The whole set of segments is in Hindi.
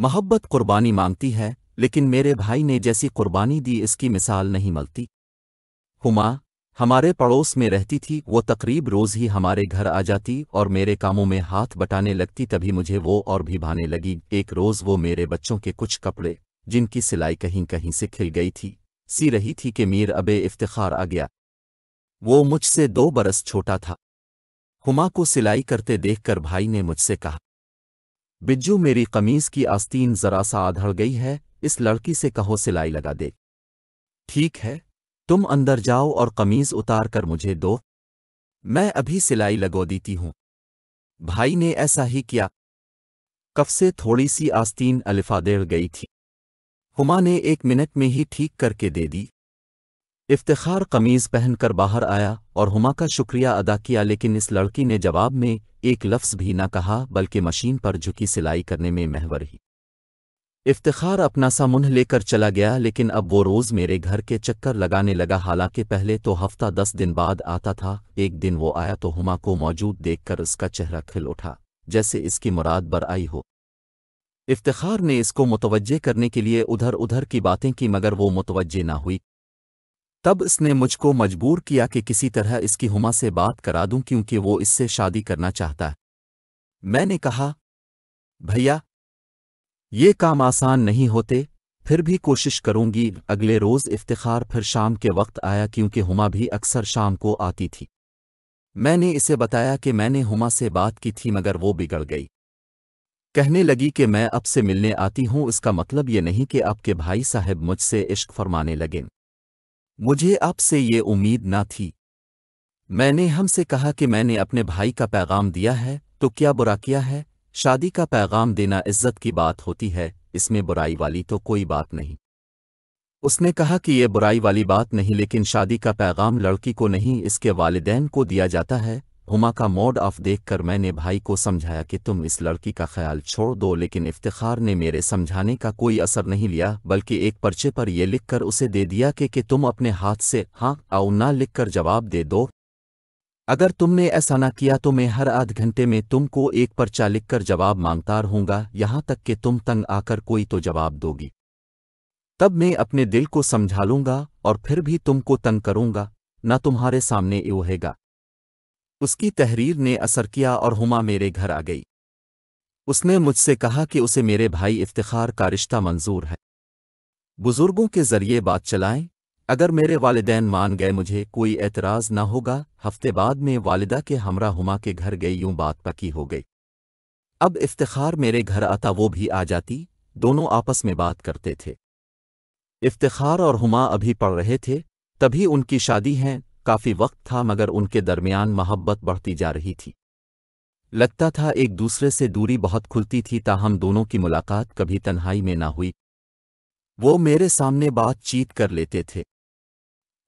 मोहब्बत कुर्बानी मांगती है लेकिन मेरे भाई ने जैसी कुर्बानी दी इसकी मिसाल नहीं मिलती हुमा हमारे पड़ोस में रहती थी वो तकरीब रोज़ ही हमारे घर आ जाती और मेरे कामों में हाथ बटाने लगती तभी मुझे वो और भी भाने लगी एक रोज़ वो मेरे बच्चों के कुछ कपड़े जिनकी सिलाई कहीं कहीं से खिल गई थी सी रही थी कि मीर अबे इफ्तिखार आ गया वो मुझसे दो बरस छोटा था हुमा को सिलाई करते देखकर भाई ने मुझसे कहा बिज्जू मेरी कमीज की आस्तीन जरा सा आधड़ गई है इस लड़की से कहो सिलाई लगा दे ठीक है तुम अंदर जाओ और कमीज उतार कर मुझे दो मैं अभी सिलाई लगो देती हूं भाई ने ऐसा ही किया कफ से थोड़ी सी आस्तीन दे गई थी हुमा ने एक मिनट में ही ठीक करके दे दी इफ्तार कमीज़ पहनकर बाहर आया और हुमा का शुक्रिया अदा किया लेकिन इस लड़की ने जवाब में एक लफ्ज़ भी न कहा बल्कि मशीन पर झुकी सिलाई करने में महवर ही इफ्तार अपना सा मुँह लेकर चला गया लेकिन अब वो रोज़ मेरे घर के चक्कर लगाने लगा हालांकि पहले तो हफ्ता दस दिन बाद आता था एक दिन वो आया तो हुमा को मौजूद देखकर उसका चेहरा खिल उठा जैसे इसकी मुराद बर आई हो इफ्तार ने इसको मुतवजह करने के लिए उधर उधर की बातें की मगर वो मुतवजह ना हुई तब इसने मुझको मजबूर किया कि किसी तरह इसकी हुमा से बात करा दूं क्योंकि वो इससे शादी करना चाहता है मैंने कहा भैया ये काम आसान नहीं होते फिर भी कोशिश करूंगी अगले रोज़ इफ्तिखार फिर शाम के वक्त आया क्योंकि हुमा भी अक्सर शाम को आती थी मैंने इसे बताया कि मैंने हुमा से बात की थी मगर वो बिगड़ गई कहने लगी कि मैं अब से मिलने आती हूं इसका मतलब ये नहीं कि आपके भाई साहब मुझसे इश्क फरमाने लगें मुझे आपसे ये उम्मीद ना थी मैंने हमसे कहा कि मैंने अपने भाई का पैगाम दिया है तो क्या बुरा किया है शादी का पैगाम देना इज्जत की बात होती है इसमें बुराई वाली तो कोई बात नहीं उसने कहा कि ये बुराई वाली बात नहीं लेकिन शादी का पैगाम लड़की को नहीं इसके वालदेन को दिया जाता है हुमा का मोड ऑफ देखकर मैंने भाई को समझाया कि तुम इस लड़की का ख्याल छोड़ दो लेकिन इफ्तिखार ने मेरे समझाने का कोई असर नहीं लिया बल्कि एक पर्चे पर यह लिखकर उसे दे दिया कि, कि तुम अपने हाथ से हाँ आओ ना लिखकर जवाब दे दो अगर तुमने ऐसा ना किया तो मैं हर आध घंटे में तुमको एक पर्चा लिखकर जवाब मांगता रहूंगा यहां तक कि तुम तंग आकर कोई तो जवाब दोगी तब मैं अपने दिल को समझा लूंगा और फिर भी तुमको तंग करूंगा ना तुम्हारे सामने हैगा उसकी तहरीर ने असर किया और हुमा मेरे घर आ गई उसने मुझसे कहा कि उसे मेरे भाई इफ्तिखार का रिश्ता मंजूर है बुजुर्गों के जरिए बात चलाएं अगर मेरे वालदेन मान गए मुझे कोई एतराज़ न होगा हफ्ते बाद में वालिदा के हमरा हुमा के घर गई यूं बात पकी हो गई अब इफ्तिखार मेरे घर आता वो भी आ जाती दोनों आपस में बात करते थे इफ्तिखार और हुमा अभी पढ़ रहे थे तभी उनकी शादी है काफ़ी वक्त था मगर उनके दरमियान मोहब्बत बढ़ती जा रही थी लगता था एक दूसरे से दूरी बहुत खुलती थी ताहम दोनों की मुलाकात कभी तन्हाई में ना हुई वो मेरे सामने बातचीत कर लेते थे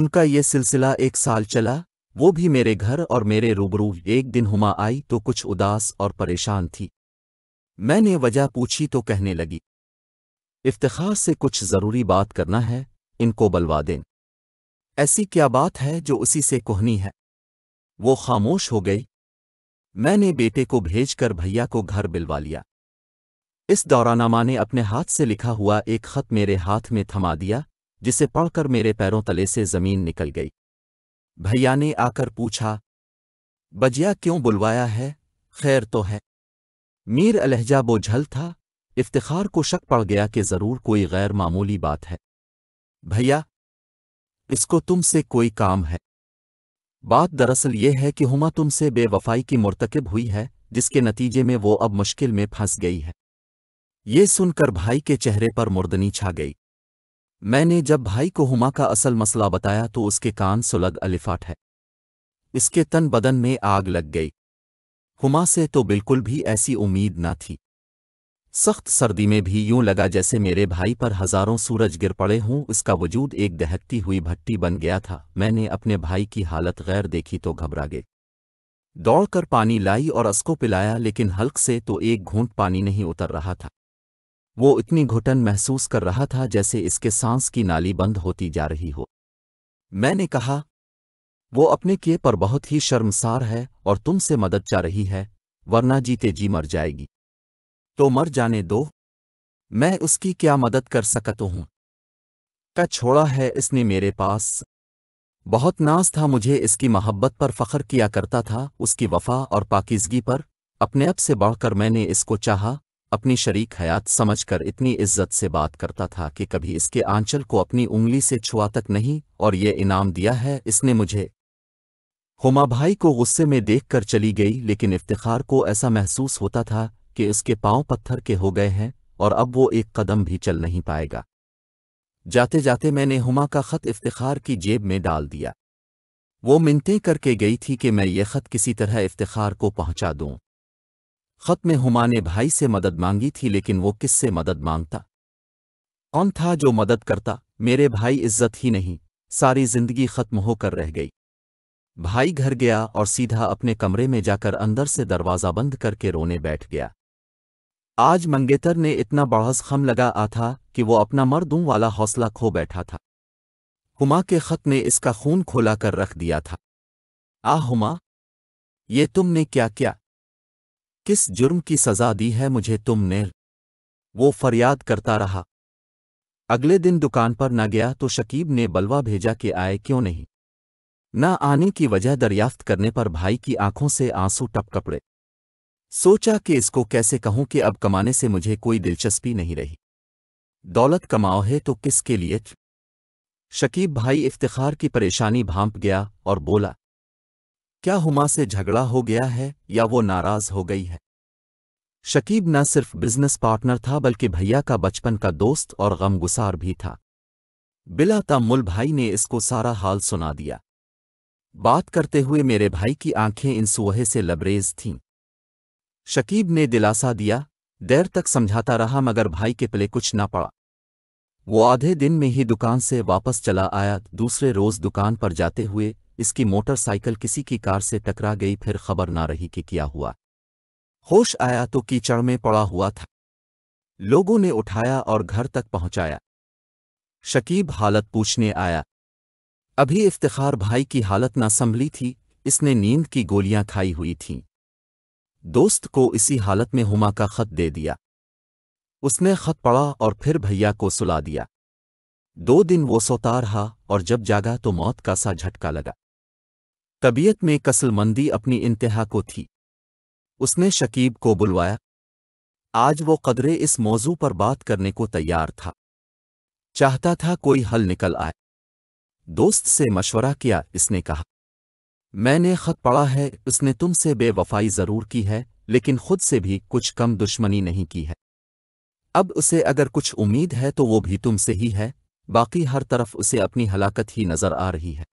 उनका ये सिलसिला एक साल चला वो भी मेरे घर और मेरे रूबरू एक दिन हुमा आई तो कुछ उदास और परेशान थी मैंने वजह पूछी तो कहने लगी इफ्तार से कुछ ज़रूरी बात करना है इनको बलवा दें ऐसी क्या बात है जो उसी से कोहनी है वो खामोश हो गई मैंने बेटे को भेजकर भैया को घर बिलवा लिया इस दौरान अमा ने अपने हाथ से लिखा हुआ एक खत मेरे हाथ में थमा दिया जिसे पढ़कर मेरे पैरों तले से जमीन निकल गई भैया ने आकर पूछा बजिया क्यों बुलवाया है खैर तो है मीर अलहजा बोझल था इफ्तिखार को शक पड़ गया कि ज़रूर कोई गैर मामूली बात है भैया इसको तुमसे कोई काम है बात दरअसल ये है कि हुमा तुमसे बेवफाई की मुरतकब हुई है जिसके नतीजे में वो अब मुश्किल में फंस गई है ये सुनकर भाई के चेहरे पर मुर्दनी छा गई मैंने जब भाई को हुमा का असल मसला बताया तो उसके कान सुलग अलिफाट है इसके तन बदन में आग लग गई हुमा से तो बिल्कुल भी ऐसी उम्मीद ना थी सख्त सर्दी में भी यूं लगा जैसे मेरे भाई पर हजारों सूरज गिर पड़े हों उसका वजूद एक दहकती हुई भट्टी बन गया था मैंने अपने भाई की हालत गैर देखी तो घबरा गए दौड़कर पानी लाई और अस्को पिलाया लेकिन हल्क से तो एक घूंट पानी नहीं उतर रहा था वो इतनी घुटन महसूस कर रहा था जैसे इसके सांस की नाली बंद होती जा रही हो मैंने कहा वो अपने किए पर बहुत ही शर्मसार है और तुमसे मदद चाह रही है वरना जीते जी मर जाएगी तो मर जाने दो मैं उसकी क्या मदद कर सकता हूं का छोड़ा है इसने मेरे पास बहुत नाज था मुझे इसकी मोहब्बत पर फख्र किया करता था उसकी वफा और पाकिजगी पर अपने अब से बढ़कर मैंने इसको चाहा अपनी शरीक हयात समझकर इतनी इज्जत से बात करता था कि कभी इसके आंचल को अपनी उंगली से छुआ तक नहीं और ये इनाम दिया है इसने मुझे हुमा भाई को गुस्से में देखकर चली गई लेकिन इफ्तिखार को ऐसा महसूस होता था कि इसके पांव पत्थर के हो गए हैं और अब वो एक कदम भी चल नहीं पाएगा जाते जाते मैंने हुमा का खत इफ्तार की जेब में डाल दिया वो मिनते करके गई थी कि मैं ये खत किसी तरह इफ्तार को पहुंचा दूं खत में हुमा ने भाई से मदद मांगी थी लेकिन वो किससे मदद मांगता कौन था जो मदद करता मेरे भाई इज्जत ही नहीं सारी जिंदगी खत्म होकर रह गई भाई घर गया और सीधा अपने कमरे में जाकर अंदर से दरवाज़ा बंद करके रोने बैठ गया आज मंगेतर ने इतना बड़स खम लगा आ था कि वो अपना मर्दों वाला हौसला खो बैठा था हुमा के ख़त ने इसका खून खोला कर रख दिया था आ हुमा ये तुमने क्या क्या किस जुर्म की सज़ा दी है मुझे तुमने वो फरियाद करता रहा अगले दिन दुकान पर न गया तो शकीब ने बलवा भेजा कि आए क्यों नहीं न आने की वजह दरियाफ्त करने पर भाई की आंखों से आंसू टपकपड़े सोचा कि इसको कैसे कहूं कि अब कमाने से मुझे कोई दिलचस्पी नहीं रही दौलत कमाओ है तो किसके लिए शकीब भाई इफ्तिखार की परेशानी भांप गया और बोला क्या हुमा से झगड़ा हो गया है या वो नाराज हो गई है शकीब न सिर्फ बिजनेस पार्टनर था बल्कि भैया का बचपन का दोस्त और गमगुसार भी था बिला तमुल भाई ने इसको सारा हाल सुना दिया बात करते हुए मेरे भाई की आंखें इन सुहे से लबरेज थीं शकीब ने दिलासा दिया देर तक समझाता रहा मगर भाई के पले कुछ ना पड़ा वो आधे दिन में ही दुकान से वापस चला आया दूसरे रोज दुकान पर जाते हुए इसकी मोटरसाइकिल किसी की कार से टकरा गई फिर खबर ना रही कि क्या हुआ होश आया तो कीचड़ में पड़ा हुआ था लोगों ने उठाया और घर तक पहुंचाया शकीब हालत पूछने आया अभी इफ्तिखार भाई की हालत ना संभली थी इसने नींद की गोलियां खाई हुई थीं दोस्त को इसी हालत में हुमा का खत दे दिया उसने खत पढ़ा और फिर भैया को सुला दिया दो दिन वो सोता रहा और जब जागा तो मौत का सा झटका लगा तबीयत में कसलमंदी अपनी इंतहा को थी उसने शकीब को बुलवाया आज वो कदरे इस मौजू पर बात करने को तैयार था चाहता था कोई हल निकल आए दोस्त से मशवरा किया इसने कहा मैंने खत पढ़ा है उसने तुमसे बेवफाई ज़रूर की है लेकिन खुद से भी कुछ कम दुश्मनी नहीं की है अब उसे अगर कुछ उम्मीद है तो वो भी तुमसे ही है बाकी हर तरफ उसे अपनी हलाकत ही नज़र आ रही है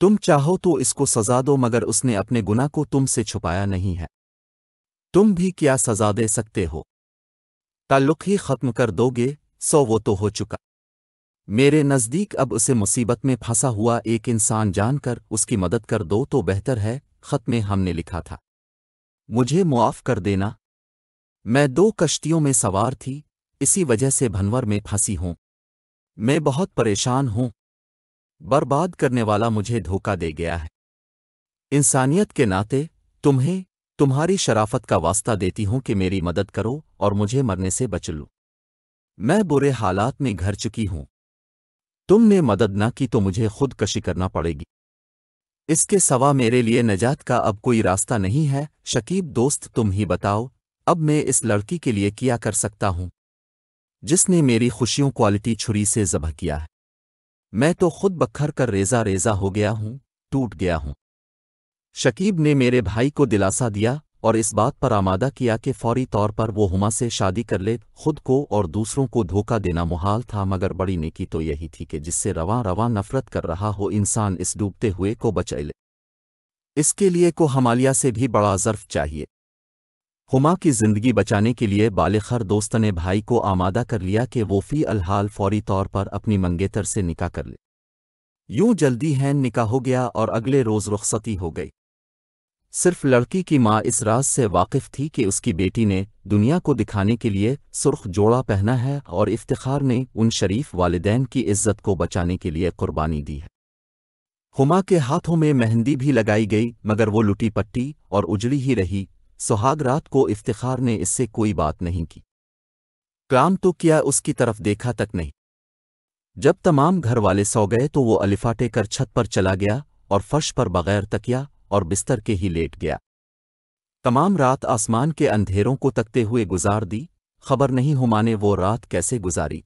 तुम चाहो तो इसको सजा दो मगर उसने अपने गुना को तुमसे छुपाया नहीं है तुम भी क्या सजा दे सकते हो ताल्लुक ही खत्म कर दोगे सो वो तो हो चुका मेरे नज़दीक अब उसे मुसीबत में फंसा हुआ एक इंसान जानकर उसकी मदद कर दो तो बेहतर है खत में हमने लिखा था मुझे मुआफ़ कर देना मैं दो कश्तियों में सवार थी इसी वजह से भनवर में फंसी हूं मैं बहुत परेशान हूं बर्बाद करने वाला मुझे धोखा दे गया है इंसानियत के नाते तुम्हें तुम्हारी शराफत का वास्ता देती हूं कि मेरी मदद करो और मुझे मरने से बच लो मैं बुरे हालात में घर चुकी हूं तुमने मदद न की तो मुझे खुदकशी करना पड़ेगी इसके सवा मेरे लिए नजात का अब कोई रास्ता नहीं है शकीब दोस्त तुम ही बताओ अब मैं इस लड़की के लिए किया कर सकता हूं जिसने मेरी खुशियों क्वालिटी छुरी से जबह किया है मैं तो खुद बखर कर रेजा रेजा हो गया हूं टूट गया हूं शकीब ने मेरे भाई को दिलासा दिया और इस बात पर आमादा किया कि फौरी तौर पर वो हुमा से शादी कर ले खुद को और दूसरों को धोखा देना मुहाल था मगर बड़ी नेकी तो यही थी कि जिससे रवा रवा नफरत कर रहा हो इंसान इस डूबते हुए को बचा ले इसके लिए को हमालिया से भी बड़ा जर्फ चाहिए हुमा की जिंदगी बचाने के लिए बालेखर दोस्त ने भाई को आमादा कर लिया कि वो फ़ी अलहाल फौरी तौर पर अपनी मंगेतर से निका कर ले यूं जल्दी हैन निका हो गया और अगले रोज़ रुखसती हो गई सिर्फ लड़की की माँ इस राज से वाकिफ थी कि उसकी बेटी ने दुनिया को दिखाने के लिए सुर्ख जोड़ा पहना है और इफ्तिखार ने उन शरीफ वालदेन की इज्जत को बचाने के लिए कुर्बानी दी है हुमा के हाथों में मेहंदी भी लगाई गई मगर वो लुटी पट्टी और उजड़ी ही रही सुहाग रात को इफ्तिखार ने इससे कोई बात नहीं की काम तो किया उसकी तरफ देखा तक नहीं जब तमाम घर वाले सौ गए तो वो अलिफाटे कर छत पर चला गया और फर्श पर बगैर तकिया और बिस्तर के ही लेट गया तमाम रात आसमान के अंधेरों को तकते हुए गुजार दी खबर नहीं हुमाने वो रात कैसे गुजारी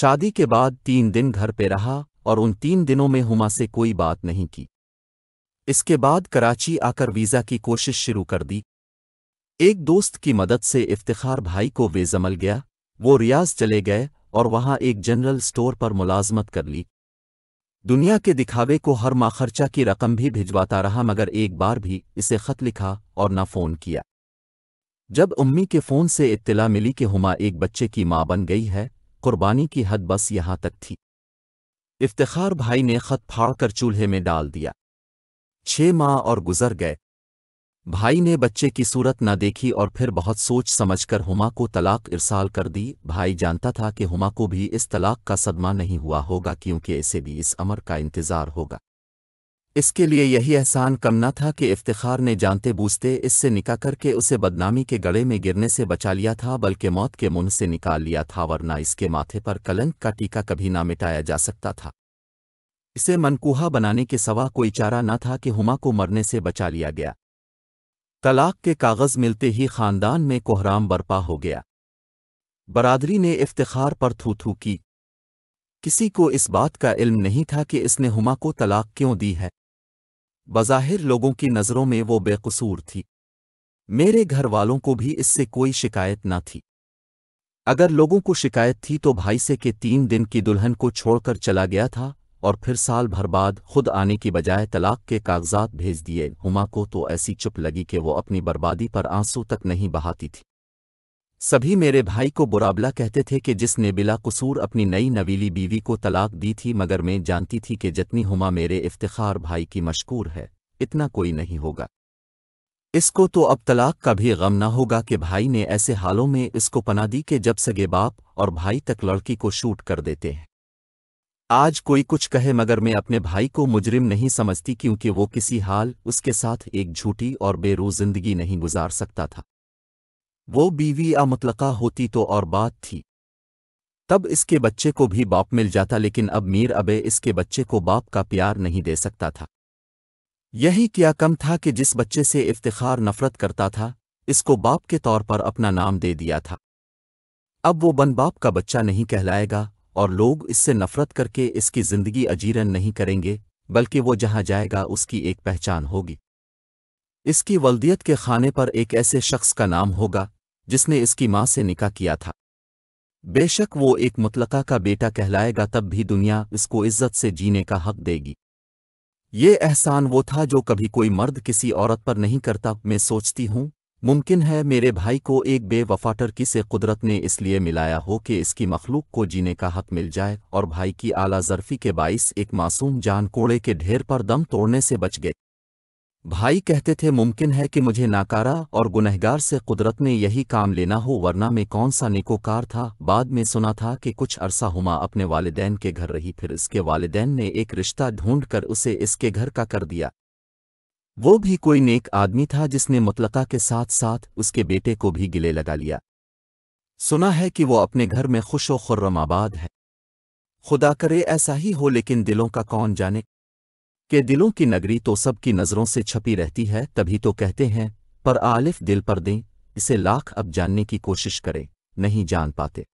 शादी के बाद तीन दिन घर पे रहा और उन तीन दिनों में हुमा से कोई बात नहीं की इसके बाद कराची आकर वीज़ा की कोशिश शुरू कर दी एक दोस्त की मदद से इफ्तिखार भाई को वेजमल गया वो रियाज चले गए और वहां एक जनरल स्टोर पर मुलाजमत कर ली दुनिया के दिखावे को हर माह खर्चा की रकम भी भिजवाता रहा मगर एक बार भी इसे खत लिखा और न फ़ोन किया जब उम्मी के फ़ोन से इत्तला मिली कि हुमा एक बच्चे की मां बन गई है कुर्बानी की हद बस यहां तक थी इफ्तार भाई ने खत फाड़ कर चूल्हे में डाल दिया छः माह और गुजर गए भाई ने बच्चे की सूरत न देखी और फिर बहुत सोच समझकर हुमा को तलाक इरसाल कर दी भाई जानता था कि हुमा को भी इस तलाक का सदमा नहीं हुआ होगा क्योंकि इसे भी इस अमर का इंतज़ार होगा इसके लिए यही एहसान कम न था कि इफ्तिखार ने जानते बूझते इससे निका करके उसे बदनामी के गले में गिरने से बचा लिया था बल्कि मौत के मुंह से निकाल लिया था वरना इसके माथे पर कलंक का टीका कभी ना मिटाया जा सकता था इसे मनकूहा बनाने के सवा कोई चारा न था कि हुमा को मरने से बचा लिया गया तलाक के कागज़ मिलते ही ख़ानदान में कोहराम बरपा हो गया बरादरी ने इफ्तार पर थू थू की किसी को इस बात का इल्म नहीं था कि इसने हुमा को तलाक क्यों दी है बज़ाहिर लोगों की नज़रों में वो बेकसूर थी मेरे घर वालों को भी इससे कोई शिकायत न थी अगर लोगों को शिकायत थी तो भाई से के तीन दिन की दुल्हन को छोड़कर चला गया था और फिर साल भर बाद खुद आने की बजाय तलाक के कागजात भेज दिए हुमा को तो ऐसी चुप लगी कि वो अपनी बर्बादी पर आंसू तक नहीं बहाती थी सभी मेरे भाई को बुराबला कहते थे कि जिसने बिला कसूर अपनी नई नवीली बीवी को तलाक दी थी मगर मैं जानती थी कि जितनी हुमा मेरे इफ्तिखार भाई की मशकूर है इतना कोई नहीं होगा इसको तो अब तलाक का भी गम ना होगा कि भाई ने ऐसे हालों में इसको पना दी कि जब सगे बाप और भाई तक लड़की को शूट कर देते हैं आज कोई कुछ कहे मगर मैं अपने भाई को मुजरिम नहीं समझती क्योंकि वो किसी हाल उसके साथ एक झूठी और बेरोज जिंदगी नहीं गुजार सकता था वो बीवी आ मुतलका होती तो और बात थी तब इसके बच्चे को भी बाप मिल जाता लेकिन अब मीर अबे इसके बच्चे को बाप का प्यार नहीं दे सकता था यही क्या कम था कि जिस बच्चे से इफ्तिखार नफरत करता था इसको बाप के तौर पर अपना नाम दे दिया था अब वो बन बाप का बच्चा नहीं कहलाएगा और लोग इससे नफरत करके इसकी जिंदगी अजीरन नहीं करेंगे बल्कि वो जहां जाएगा उसकी एक पहचान होगी इसकी वल्दियत के खाने पर एक ऐसे शख्स का नाम होगा जिसने इसकी मां से निकाह किया था बेशक वो एक मुतलका का बेटा कहलाएगा तब भी दुनिया इसको इज्जत से जीने का हक देगी ये एहसान वो था जो कभी कोई मर्द किसी औरत पर नहीं करता मैं सोचती हूं मुमकिन है मेरे भाई को एक बेवफा टर्की से कुदरत ने इसलिए मिलाया हो कि इसकी मखलूक को जीने का हक मिल जाए और भाई की आला जरफी के बाइस एक मासूम जान कोड़े के ढेर पर दम तोड़ने से बच गए भाई कहते थे मुमकिन है कि मुझे नाकारा और गुनहगार से कुदरत ने यही काम लेना हो वरना मैं कौन सा निकोकार था बाद में सुना था कि कुछ अरसा हुमा अपने वालदेन के घर रही फिर इसके वालदेन ने एक रिश्ता ढूंढ कर उसे इसके घर का कर दिया वो भी कोई नेक आदमी था जिसने मुतलका के साथ साथ उसके बेटे को भी गिले लगा लिया सुना है कि वो अपने घर में खुश व खुर्रम आबाद है खुदा करे ऐसा ही हो लेकिन दिलों का कौन जाने के दिलों की नगरी तो सबकी नज़रों से छपी रहती है तभी तो कहते हैं पर आलिफ दिल पर दें इसे लाख अब जानने की कोशिश करें नहीं जान पाते